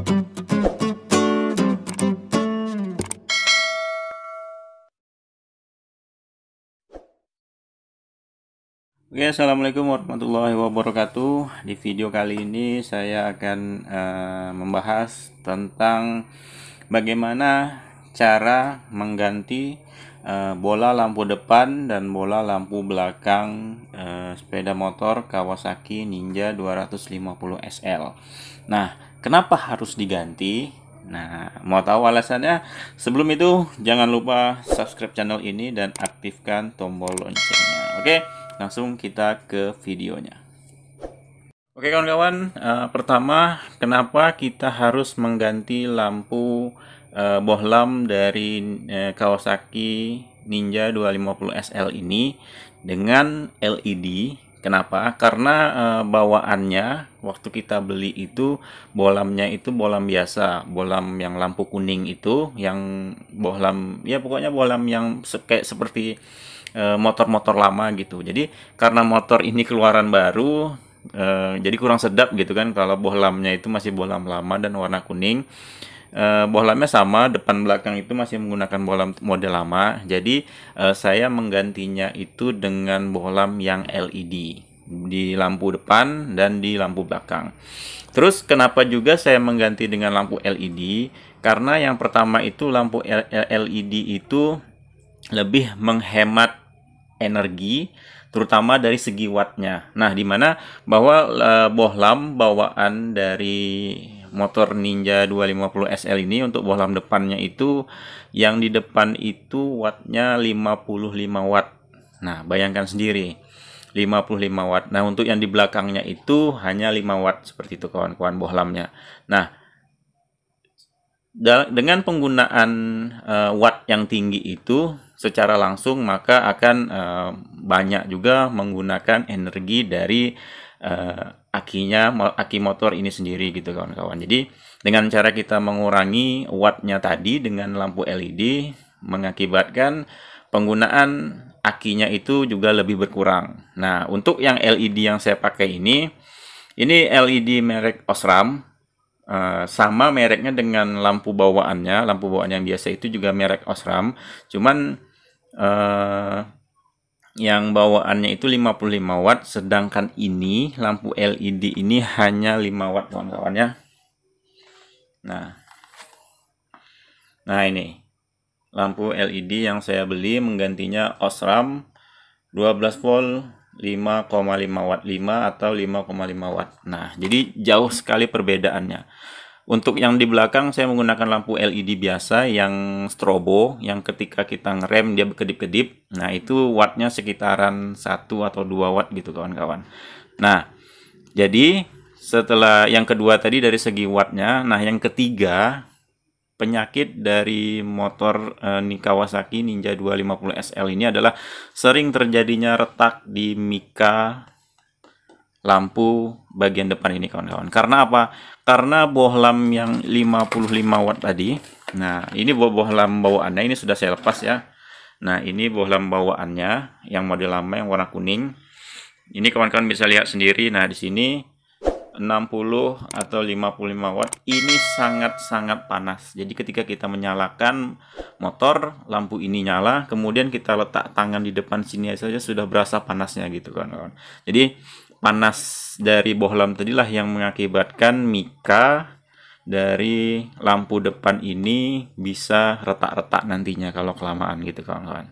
Oke, assalamualaikum warahmatullahi wabarakatuh. Di video kali ini saya akan uh, membahas tentang bagaimana cara mengganti uh, bola lampu depan dan bola lampu belakang uh, sepeda motor Kawasaki Ninja 250 SL. Nah, Kenapa harus diganti? Nah, mau tahu alasannya? Sebelum itu, jangan lupa subscribe channel ini dan aktifkan tombol loncengnya. Oke, langsung kita ke videonya. Oke kawan-kawan, uh, pertama kenapa kita harus mengganti lampu uh, eh, bohlam dari uh, Kawasaki Ninja 250 SL ini dengan LED Kenapa? Karena uh, bawaannya waktu kita beli itu bolamnya itu bolam biasa, bolam yang lampu kuning itu, yang bolam ya pokoknya bolam yang se kayak seperti eh, motor-motor uh, lama gitu. Jadi karena motor ini keluaran baru, uh, jadi kurang sedap gitu kan kalau bohlamnya itu masih bohlam lama dan warna kuning. Eh, bohlamnya sama, depan belakang itu masih menggunakan bohlam model lama. Jadi uh, saya menggantinya itu dengan bohlam yang LED di lampu depan dan di lampu belakang. Terus kenapa juga saya mengganti dengan lampu LED? Karena yang pertama itu lampu LED itu lebih menghemat energi terutama dari segi wattnya. Nah, di mana bahwa e, eh, bohlam bawaan dari motor Ninja 250 SL ini untuk bohlam depannya itu yang di depan itu wattnya 55 watt. Nah, bayangkan sendiri 55 watt. Nah, untuk yang di belakangnya itu hanya 5 watt seperti itu kawan-kawan bohlamnya. Nah, dengan penggunaan uh, watt yang tinggi itu secara langsung maka akan uh, banyak juga menggunakan energi dari eh, akinya aki motor ini sendiri gitu kawan-kawan. Jadi dengan cara kita mengurangi wattnya tadi dengan lampu LED mengakibatkan penggunaan akinya itu juga lebih berkurang. Nah, untuk yang LED yang saya pakai ini ini LED merek Osram eh, sama mereknya dengan lampu bawaannya, lampu bawaan yang biasa itu juga merek Osram, cuman eh, yang bawaannya itu 55 watt sedangkan ini lampu LED ini hanya 5 watt kawan-kawan ya nah nah ini lampu LED yang saya beli menggantinya Osram 12 volt 5,5 watt 5 atau 5,5 watt nah jadi jauh sekali perbedaannya untuk yang di belakang saya menggunakan lampu LED biasa yang strobo yang ketika kita ngerem dia berkedip-kedip. Nah, itu wattnya sekitaran 1 atau 2 watt gitu kawan-kawan. Nah, jadi setelah yang kedua tadi dari segi wattnya, nah yang ketiga penyakit dari motor eh, Kawasaki Ninja 250 SL ini adalah sering terjadinya retak di mika lampu bagian depan ini kawan-kawan. Karena apa? Karena bohlam yang 55 watt tadi. Nah, ini bohlam bawaannya ini sudah saya lepas ya. Nah, ini bohlam bawaannya yang model lama yang warna kuning. Ini kawan-kawan bisa lihat sendiri. Nah, di sini 60 atau 55 watt ini sangat-sangat panas jadi ketika kita menyalakan motor lampu ini nyala kemudian kita letak tangan di depan sini saja sudah berasa panasnya gitu kawan kawan jadi panas dari bohlam tadilah yang mengakibatkan mika dari lampu depan ini bisa retak-retak nantinya kalau kelamaan gitu kawan-kawan.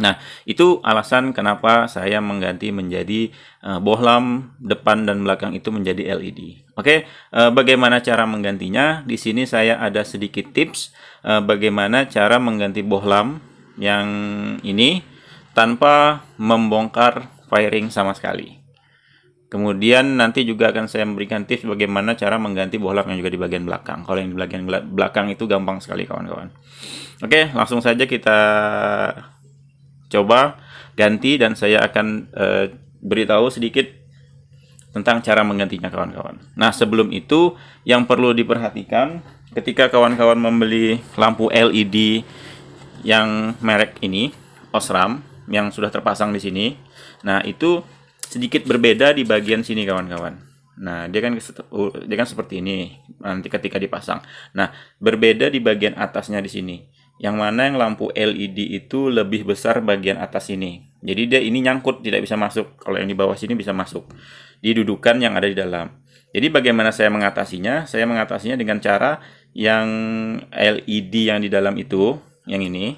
Nah, itu alasan kenapa saya mengganti menjadi uh, bohlam depan dan belakang itu menjadi LED. Oke, okay? uh, eh, bagaimana cara menggantinya? Di sini saya ada sedikit tips uh, bagaimana cara mengganti bohlam yang ini tanpa membongkar firing sama sekali. Kemudian nanti juga akan saya memberikan tips bagaimana cara mengganti bohlam yang juga di bagian belakang. Kalau yang di bagian belakang itu gampang sekali kawan-kawan. Oke, langsung saja kita coba ganti dan saya akan eh, beritahu sedikit tentang cara menggantinya kawan-kawan. Nah, sebelum itu yang perlu diperhatikan ketika kawan-kawan membeli lampu LED yang merek ini, Osram yang sudah terpasang di sini. Nah, itu sedikit berbeda di bagian sini kawan-kawan. Nah, dia kan dia kan seperti ini nanti ketika dipasang. Nah, berbeda di bagian atasnya di sini. Yang mana yang lampu LED itu lebih besar bagian atas ini. Jadi dia ini nyangkut tidak bisa masuk. Kalau yang di bawah sini bisa masuk. Di dudukan yang ada di dalam. Jadi bagaimana saya mengatasinya? Saya mengatasinya dengan cara yang LED yang di dalam itu, yang ini.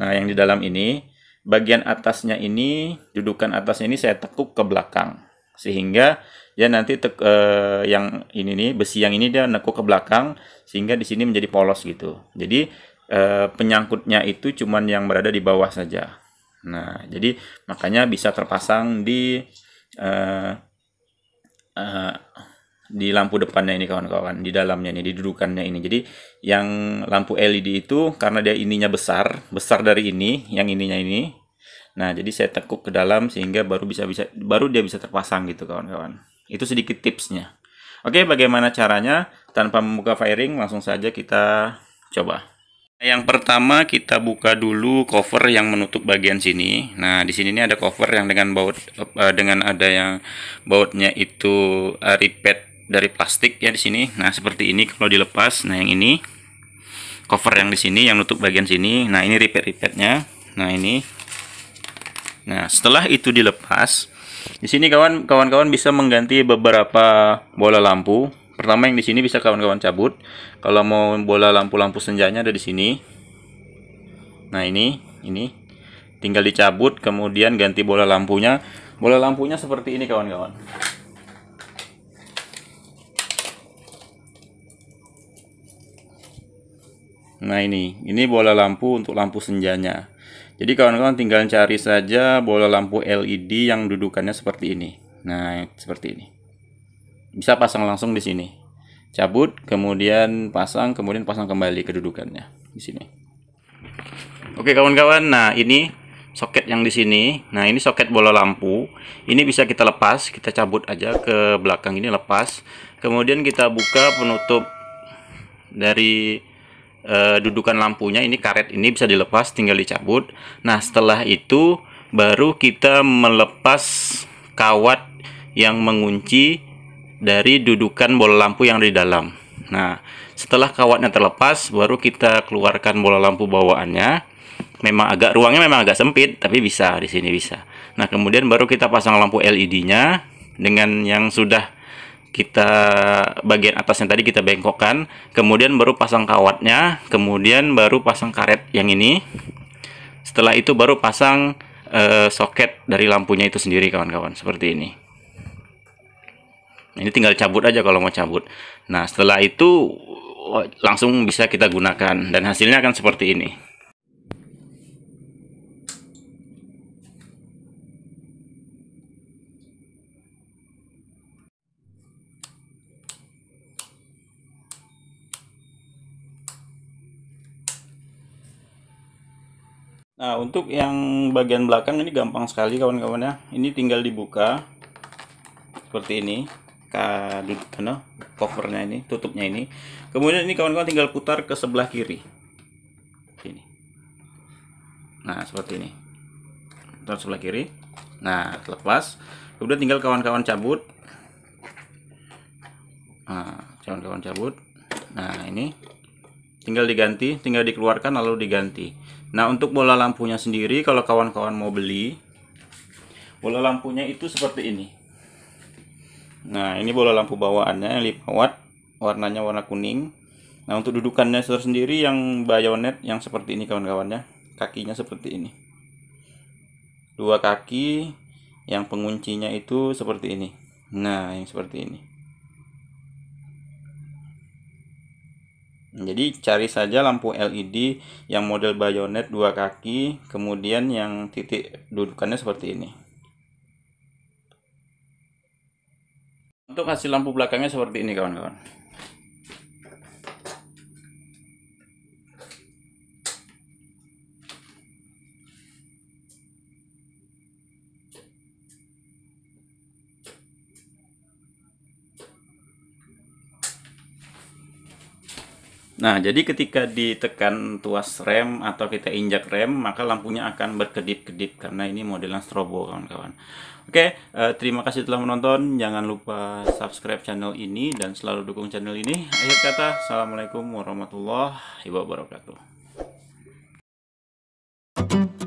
Nah, yang di dalam ini bagian atasnya ini, dudukan atas ini saya tekuk ke belakang. Sehingga ya nanti tek, eh, yang ini nih, besi yang ini dia nekuk ke belakang, sehingga di sini menjadi polos gitu. Jadi eh, penyangkutnya itu cuman yang berada di bawah saja. Nah, jadi makanya bisa terpasang di eh, eh, di lampu depannya ini kawan-kawan di dalamnya ini di dudukannya ini jadi yang lampu LED itu karena dia ininya besar besar dari ini yang ininya ini nah jadi saya tekuk ke dalam sehingga baru bisa bisa baru dia bisa terpasang gitu kawan-kawan itu sedikit tipsnya oke bagaimana caranya tanpa membuka firing langsung saja kita coba yang pertama kita buka dulu cover yang menutup bagian sini. Nah, di sini ini ada cover yang dengan baut eh, dengan ada yang bautnya itu uh, dari plastik ya di sini. Nah, seperti ini kalau dilepas. Nah, yang ini cover yang di sini yang nutup bagian sini. Nah, ini ripet-ripetnya. Nah, ini. Nah, setelah itu dilepas, di sini kawan kawan-kawan bisa mengganti beberapa bola lampu. Pertama yang di sini bisa kawan-kawan cabut. Kalau mau bola lampu-lampu senjanya ada di sini. Nah, ini, ini tinggal dicabut kemudian ganti bola lampunya. Bola lampunya seperti ini kawan-kawan. Nah ini, ini bola lampu untuk lampu senjanya. Jadi kawan-kawan tinggal cari saja bola lampu LED yang dudukannya seperti ini. Nah seperti ini. Bisa pasang langsung di sini. Cabut, kemudian pasang, kemudian pasang kembali kedudukannya di sini. Oke kawan-kawan, nah ini soket yang di sini. Nah, ini soket bola lampu. Ini bisa kita lepas, kita cabut aja ke belakang ini lepas. Kemudian kita buka penutup dari e, dudukan lampunya ini karet ini bisa dilepas tinggal dicabut nah setelah itu baru kita melepas kawat yang mengunci dari dudukan bola lampu yang di dalam nah setelah kawatnya terlepas baru kita keluarkan bola lampu bawaannya memang agak ruangnya memang agak sempit tapi bisa di sini bisa nah kemudian baru kita pasang lampu LED nya dengan yang sudah kita bagian atasnya tadi kita bengkokkan, kemudian baru pasang kawatnya, kemudian baru pasang karet yang ini. Setelah itu baru pasang uh, soket dari lampunya itu sendiri kawan-kawan, seperti ini. Ini tinggal cabut aja kalau mau cabut. Nah, setelah itu oh, langsung bisa kita gunakan dan hasilnya akan seperti ini. Nah, untuk yang bagian belakang ini gampang sekali kawan-kawan ya. Ini tinggal dibuka seperti ini. kena covernya ini, tutupnya ini. Kemudian ini kawan-kawan tinggal putar ke sebelah kiri. Sini. Nah, seperti ini. Putar sebelah kiri. Nah, lepas. Kemudian tinggal kawan-kawan cabut. Nah, kawan-kawan cabut. Nah, ini tinggal diganti, tinggal dikeluarkan lalu diganti. Nah, untuk bola lampunya sendiri kalau kawan-kawan mau beli bola lampunya itu seperti ini. Nah, ini bola lampu bawaannya yang 5 warnanya warna kuning. Nah, untuk dudukannya sendiri yang bayonet yang seperti ini kawan-kawannya. Kakinya seperti ini. Dua kaki yang penguncinya itu seperti ini. Nah, yang seperti ini. Jadi cari saja lampu LED yang model bayonet dua kaki, kemudian yang titik dudukannya seperti ini. Untuk hasil lampu belakangnya seperti ini kawan-kawan. Nah, jadi ketika ditekan tuas rem atau kita injak rem, maka lampunya akan berkedip-kedip karena ini modelnya strobo, kawan-kawan. Oke, eh, terima kasih telah menonton. Jangan lupa subscribe channel ini dan selalu dukung channel ini. Akhir kata, Assalamualaikum warahmatullahi wabarakatuh.